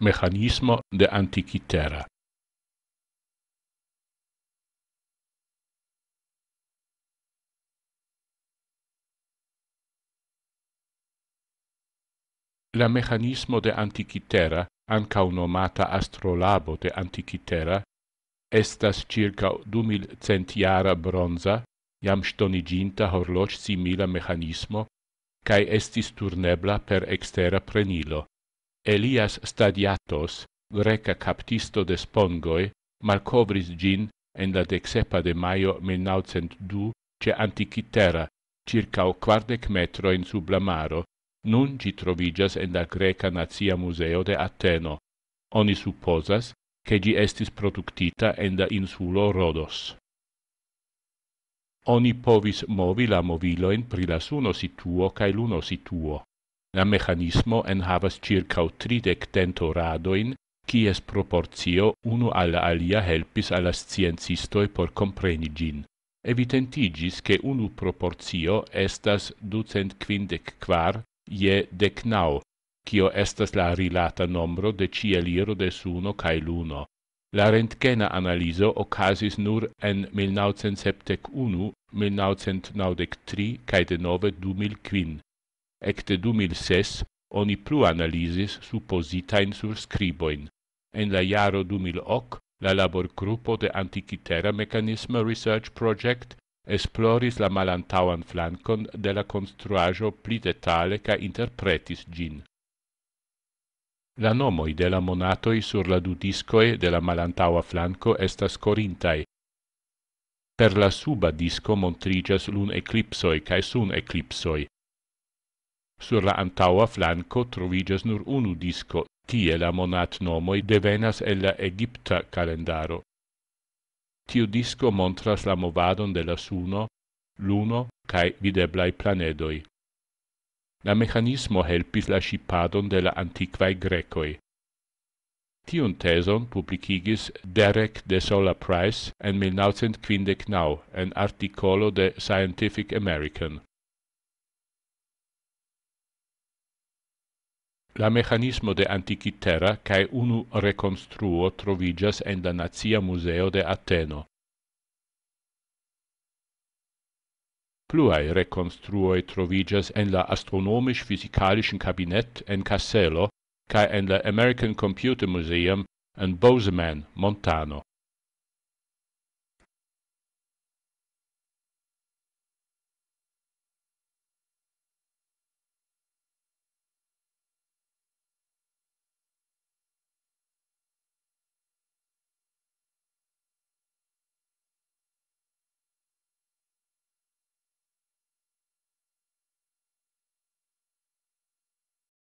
mechanismo de antiquitera. La mechanismo de antiquitera, anca nomata astrolabo de antiquitera, estas circa 2000 centiara bronza, jam stoniginta horloge simila mechanismo, cae estis turnebla per extera prenilo. Elias Stadiatos, greca captisto de spongoi, malcovris gin en la decsepa de maio 1902 ce antiquitera, circa o quardec metro in sub la maro, nun ci trovigas en la greca nazia museo de Ateno. Oni supposas che gi estis productita en la insulo Rodos. Oni povis movi la movilo en prilasuno situo cae luno situo. La mechanismo en havas circa 30 radoin, qui es proporcio uno alla alia helpis alla scientistoi por compreni gin. Evidentigis che unu proporcio estas ducent quindec quar je decnau, cio estas la rilata nombro de cieliro de uno cae luno. La rentgena analiso ocasis nur en 1971, 1993 cae de nove 2005 ecte 2006 oni plu analisis suppositain surscriboin. En la iaro 2008, la laborgruppo de Antiquitera Mechanisma Research Project esploris la malantauan flancon de la construajo pli detale ca interpretis gin. La nomoi de la monatoi sur la du discoe de la malantaua flanco estas corintai. Per la suba disco montrigas lun eclipsoi cae sun eclipsoi. Sur la antaua flanco trovigas nur unu disco, tie la monat nomoi devenas el la Egipta calendaro. Tiu disco montras la movadon de las uno, l'uno, cae videblai planedoi. La mechanismo helpis la shipadon de la antiquae grecoi. Tiun teson publicigis Derek de Sola Price en 1959 en articolo de Scientific American. La mechanismo de antiquitera cae unu reconstruo trovigas en la Nazia Museo de Ateno. Pluae reconstruoi trovigas en la astronomisch physikalischen Kabinett en Cassello cae en la American Computer Museum en Bozeman, Montano.